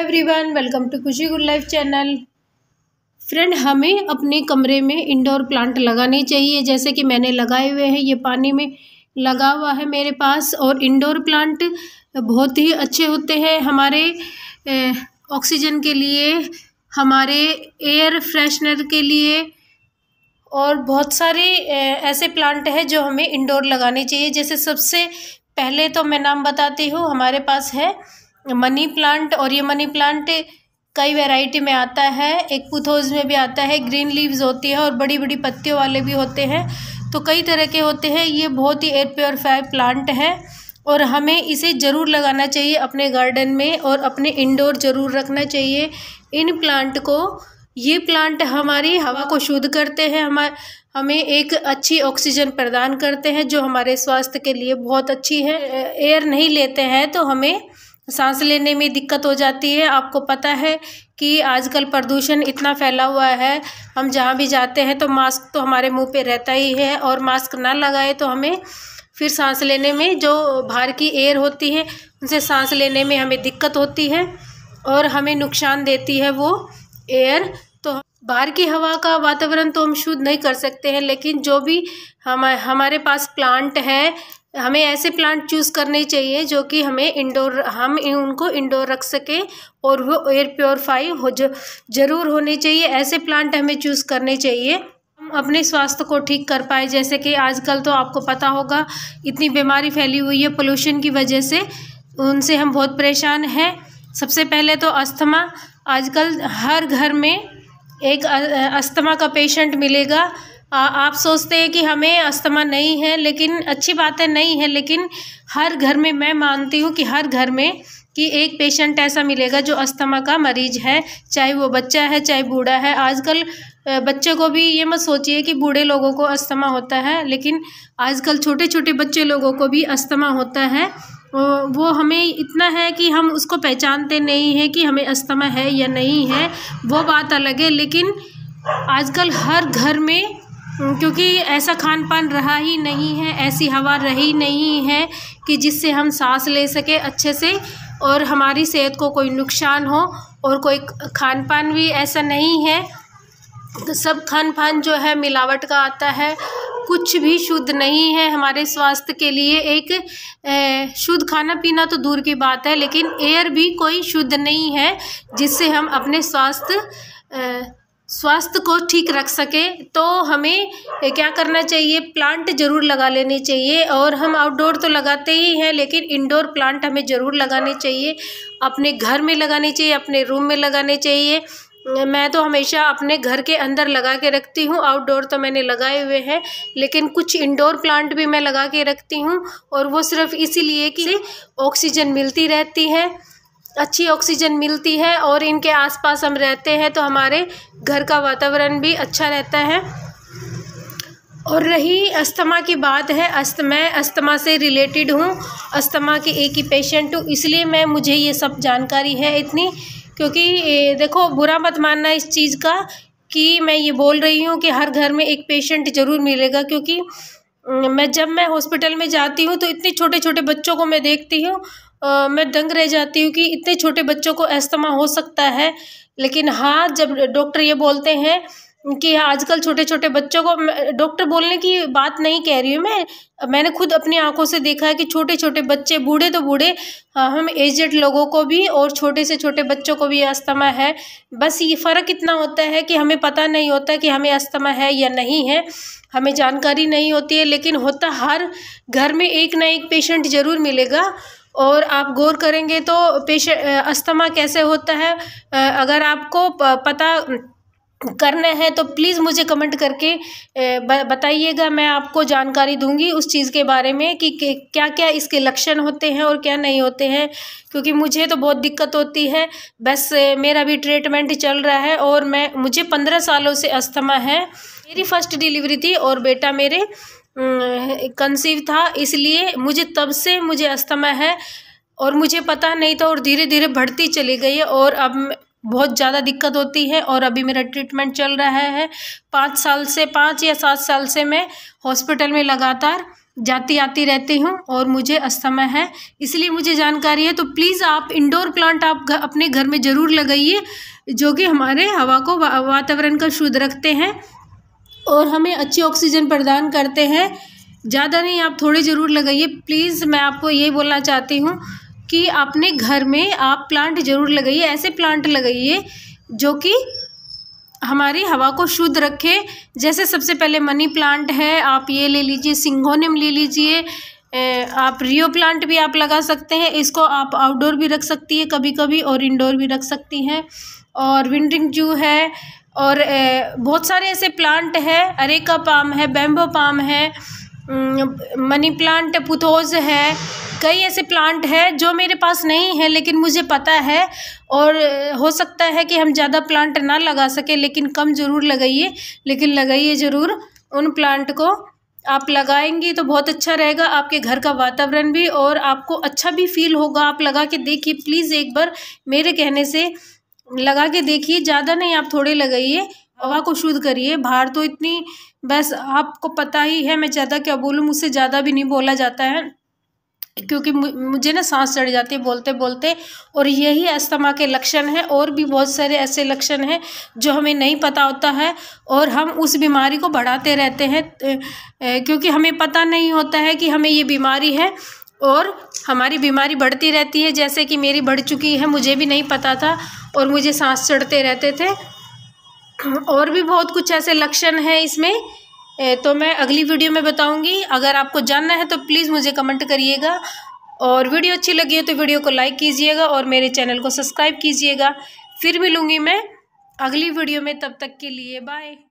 everyone welcome to Khushi good life channel friend हमें अपने कमरे में इंडोर प्लांट लगाने चाहिए जैसे कि मैंने लगाए हुए हैं ये पानी में लगा हुआ है मेरे पास और इंडोर प्लांट बहुत ही अच्छे होते हैं हमारे ऑक्सीजन के लिए हमारे एयर फ्रेशनर के लिए और बहुत सारे ऐसे प्लांट हैं जो हमें इंडोर लगाने चाहिए जैसे सबसे पहले तो मैं नाम बताती हूँ हमारे पास है मनी प्लांट और ये मनी प्लांट कई वैरायटी में आता है एक पुथोज में भी आता है ग्रीन लीव्स होती है और बड़ी बड़ी पत्तियों वाले भी होते हैं तो कई तरह के होते हैं ये बहुत ही एयर प्योरफाई प्लांट है और हमें इसे ज़रूर लगाना चाहिए अपने गार्डन में और अपने इंडोर ज़रूर रखना चाहिए इन प्लांट को ये प्लांट हमारी हवा को शुद्ध करते हैं हमारे हमें एक अच्छी ऑक्सीजन प्रदान करते हैं जो हमारे स्वास्थ्य के लिए बहुत अच्छी है एयर नहीं लेते हैं तो हमें सांस लेने में दिक्कत हो जाती है आपको पता है कि आजकल प्रदूषण इतना फैला हुआ है हम जहाँ भी जाते हैं तो मास्क तो हमारे मुंह पे रहता ही है और मास्क ना लगाए तो हमें फिर सांस लेने में जो बाहर की एयर होती है उनसे सांस लेने में हमें दिक्कत होती है और हमें नुकसान देती है वो एयर तो बाहर की हवा का वातावरण तो हम शुद्ध नहीं कर सकते हैं लेकिन जो भी हम हमारे पास प्लांट है हमें ऐसे प्लांट चूज़ करने चाहिए जो कि हमें इंडोर हम उनको इंडोर रख सकें और वो एयर प्योरीफाई हो जो जरूर होने चाहिए ऐसे प्लांट हमें चूज़ करने चाहिए हम अपने स्वास्थ्य को ठीक कर पाए जैसे कि आजकल तो आपको पता होगा इतनी बीमारी फैली हुई है पोल्यूशन की वजह से उनसे हम बहुत परेशान हैं सबसे पहले तो अस्थमा आजकल हर घर में एक अस्थमा का पेशेंट मिलेगा आप सोचते हैं कि हमें अस्थमा नहीं है लेकिन अच्छी बात है नहीं है लेकिन हर घर में मैं मानती हूँ कि हर घर में कि एक पेशेंट ऐसा मिलेगा जो अस्थमा का मरीज है चाहे वो बच्चा है चाहे बूढ़ा है आजकल बच्चे को भी ये मत सोचिए कि बूढ़े लोगों को अस्थमा होता है लेकिन आजकल छोटे छोटे बच्चे लोगों को भी अस्थमा होता है वो हमें इतना है कि हम उसको पहचानते नहीं हैं कि हमें अस्थमा है या नहीं है वो बात अलग है लेकिन आजकल हर घर में क्योंकि ऐसा खान पान रहा ही नहीं है ऐसी हवा रही नहीं है कि जिससे हम सांस ले सके अच्छे से और हमारी सेहत को कोई नुकसान हो और कोई खान पान भी ऐसा नहीं है सब खान पान जो है मिलावट का आता है कुछ भी शुद्ध नहीं है हमारे स्वास्थ्य के लिए एक शुद्ध खाना पीना तो दूर की बात है लेकिन एयर भी कोई शुद्ध नहीं है जिससे हम अपने स्वास्थ्य स्वास्थ्य को ठीक रख सके तो हमें क्या करना चाहिए प्लांट जरूर लगा लेने चाहिए और हम आउटडोर तो लगाते ही हैं लेकिन इंडोर प्लांट हमें ज़रूर लगाने चाहिए अपने घर में लगाने चाहिए अपने रूम में लगाने चाहिए मैं तो हमेशा अपने घर के अंदर लगा के रखती हूँ आउटडोर तो मैंने लगाए हुए हैं लेकिन कुछ इंडोर प्लांट भी मैं लगा के रखती हूँ और वो सिर्फ इसीलिए कि ऑक्सीजन मिलती रहती है अच्छी ऑक्सीजन मिलती है और इनके आसपास हम रहते हैं तो हमारे घर का वातावरण भी अच्छा रहता है और रही अस्थमा की बात है अस्त मैं अस्थमा से रिलेटेड हूँ अस्थमा के एक ही पेशेंट हूँ इसलिए मैं मुझे ये सब जानकारी है इतनी क्योंकि देखो बुरा मत मानना इस चीज़ का कि मैं ये बोल रही हूँ कि हर घर में एक पेशेंट ज़रूर मिलेगा क्योंकि मैं जब मैं हॉस्पिटल में जाती हूँ तो इतने छोटे छोटे बच्चों को मैं देखती हूँ मैं दंग रह जाती हूँ कि इतने छोटे बच्चों को अस्थमा हो सकता है लेकिन हाँ जब डॉक्टर ये बोलते हैं कि आजकल छोटे छोटे बच्चों को डॉक्टर बोलने की बात नहीं कह रही हूँ मैं मैंने खुद अपनी आंखों से देखा है कि छोटे छोटे बच्चे बूढ़े तो बूढ़े हम एजेड लोगों को भी और छोटे से छोटे बच्चों को भी अस्थमा है बस ये फ़र्क इतना होता है कि हमें पता नहीं होता कि हमें अस्थमा है या नहीं है हमें जानकारी नहीं होती है लेकिन होता हर घर में एक ना एक पेशेंट ज़रूर मिलेगा और आप गौर करेंगे तो पेश अस्थमा कैसे होता है अगर आपको पता करना है तो प्लीज़ मुझे कमेंट करके बताइएगा मैं आपको जानकारी दूंगी उस चीज़ के बारे में कि क्या क्या इसके लक्षण होते हैं और क्या नहीं होते हैं क्योंकि मुझे तो बहुत दिक्कत होती है बस मेरा भी ट्रीटमेंट चल रहा है और मैं मुझे पंद्रह सालों से अस्थमा है मेरी फ़र्स्ट डिलीवरी थी और बेटा मेरे कंसीव था इसलिए मुझे तब से मुझे अस्थमा है और मुझे पता नहीं था और धीरे धीरे बढ़ती चली गई है और अब बहुत ज़्यादा दिक्कत होती है और अभी मेरा ट्रीटमेंट चल रहा है पाँच साल से पाँच या सात साल से मैं हॉस्पिटल में लगातार जाती आती रहती हूँ और मुझे अस्थमा है इसलिए मुझे जानकारी है तो प्लीज़ आप इंडोर प्लांट आप घर अपने घर में ज़रूर लगाइए जो कि हमारे हवा को वातावरण का शुद्ध रखते हैं और हमें अच्छी ऑक्सीजन प्रदान करते हैं ज़्यादा नहीं आप थोड़े ज़रूर लगाइए प्लीज़ मैं आपको ये बोलना चाहती हूँ कि अपने घर में आप प्लांट ज़रूर लगाइए ऐसे प्लांट लगाइए जो कि हमारी हवा को शुद्ध रखे जैसे सबसे पहले मनी प्लांट है आप ये ले लीजिए सिंघोनियम ले लीजिए आप रियो प्लांट भी आप लगा सकते हैं इसको आप आउटडोर भी रख सकती है कभी कभी और इंडोर भी रख सकती हैं और विंडिंग जू है और बहुत सारे ऐसे प्लांट है अरेका पाम है बैम्बो पाम है मनी प्लांट पुथोज है कई ऐसे प्लांट है जो मेरे पास नहीं है लेकिन मुझे पता है और हो सकता है कि हम ज़्यादा प्लांट ना लगा सके लेकिन कम ज़रूर लगाइए लेकिन लगाइए ज़रूर उन प्लांट को आप लगाएंगी तो बहुत अच्छा रहेगा आपके घर का वातावरण भी और आपको अच्छा भी फील होगा आप लगा के देखिए प्लीज़ एक बार मेरे कहने से लगा के देखिए ज़्यादा नहीं आप थोड़े लगाइए हवा को शुद्ध करिए बाहर तो इतनी बस आपको पता ही है मैं ज़्यादा क्या बोलूँ मुझसे ज़्यादा भी नहीं बोला जाता है क्योंकि मुझे ना सांस चढ़ जाती है बोलते बोलते और यही अस्थमा के लक्षण हैं और भी बहुत सारे ऐसे लक्षण हैं जो हमें नहीं पता होता है और हम उस बीमारी को बढ़ाते रहते हैं क्योंकि हमें पता नहीं होता है कि हमें ये बीमारी है और हमारी बीमारी बढ़ती रहती है जैसे कि मेरी बढ़ चुकी है मुझे भी नहीं पता था और मुझे सांस चढ़ते रहते थे और भी बहुत कुछ ऐसे लक्षण हैं इसमें तो मैं अगली वीडियो में बताऊंगी अगर आपको जानना है तो प्लीज़ मुझे कमेंट करिएगा और वीडियो अच्छी लगी हो तो वीडियो को लाइक कीजिएगा और मेरे चैनल को सब्सक्राइब कीजिएगा फिर मिलूँगी मैं अगली वीडियो में तब तक के लिए बाय